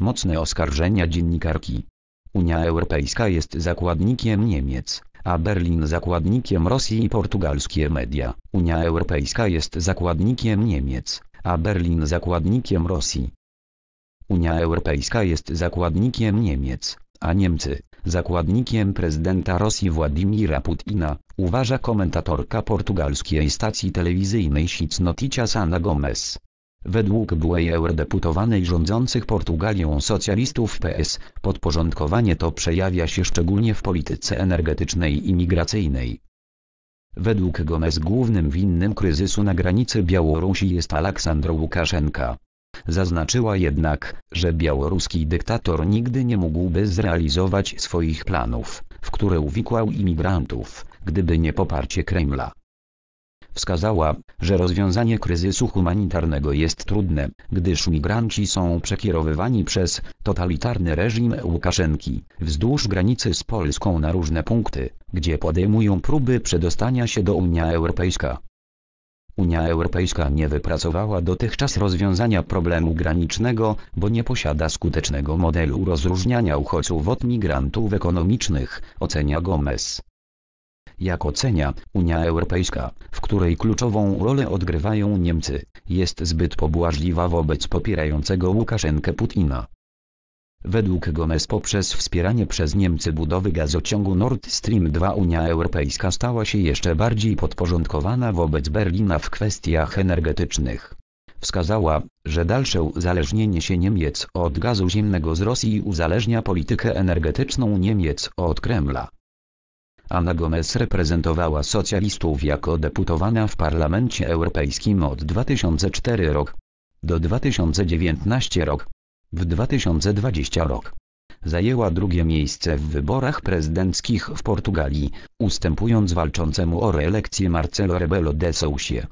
mocne oskarżenia dziennikarki. Unia Europejska jest zakładnikiem Niemiec, a Berlin zakładnikiem Rosji i portugalskie media. Unia Europejska jest zakładnikiem Niemiec, a Berlin zakładnikiem Rosji. Unia Europejska jest zakładnikiem Niemiec, a Niemcy zakładnikiem prezydenta Rosji Władimira Putina, uważa komentatorka portugalskiej stacji telewizyjnej Sicnoticia Ana Gomez. Według byłej eurodeputowanej rządzących Portugalią socjalistów PS, podporządkowanie to przejawia się szczególnie w polityce energetycznej i migracyjnej. Według Gomez głównym winnym kryzysu na granicy Białorusi jest Aleksandr Łukaszenka. Zaznaczyła jednak, że białoruski dyktator nigdy nie mógłby zrealizować swoich planów, w które uwikłał imigrantów, gdyby nie poparcie Kremla. Wskazała, że rozwiązanie kryzysu humanitarnego jest trudne, gdyż migranci są przekierowywani przez totalitarny reżim Łukaszenki wzdłuż granicy z Polską na różne punkty, gdzie podejmują próby przedostania się do Unii Europejskiej. Unia Europejska nie wypracowała dotychczas rozwiązania problemu granicznego, bo nie posiada skutecznego modelu rozróżniania uchodźców od migrantów ekonomicznych, ocenia Gomez. Jak ocenia Unia Europejska, w której kluczową rolę odgrywają Niemcy, jest zbyt pobłażliwa wobec popierającego Łukaszenkę Putina. Według Gomez poprzez wspieranie przez Niemcy budowy gazociągu Nord Stream 2 Unia Europejska stała się jeszcze bardziej podporządkowana wobec Berlina w kwestiach energetycznych. Wskazała, że dalsze uzależnienie się Niemiec od gazu ziemnego z Rosji uzależnia politykę energetyczną Niemiec od Kremla. Ana Gomez reprezentowała socjalistów jako deputowana w Parlamencie Europejskim od 2004 rok. Do 2019 rok. W 2020 rok. Zajęła drugie miejsce w wyborach prezydenckich w Portugalii, ustępując walczącemu o reelekcję Marcelo Rebelo de Sousie.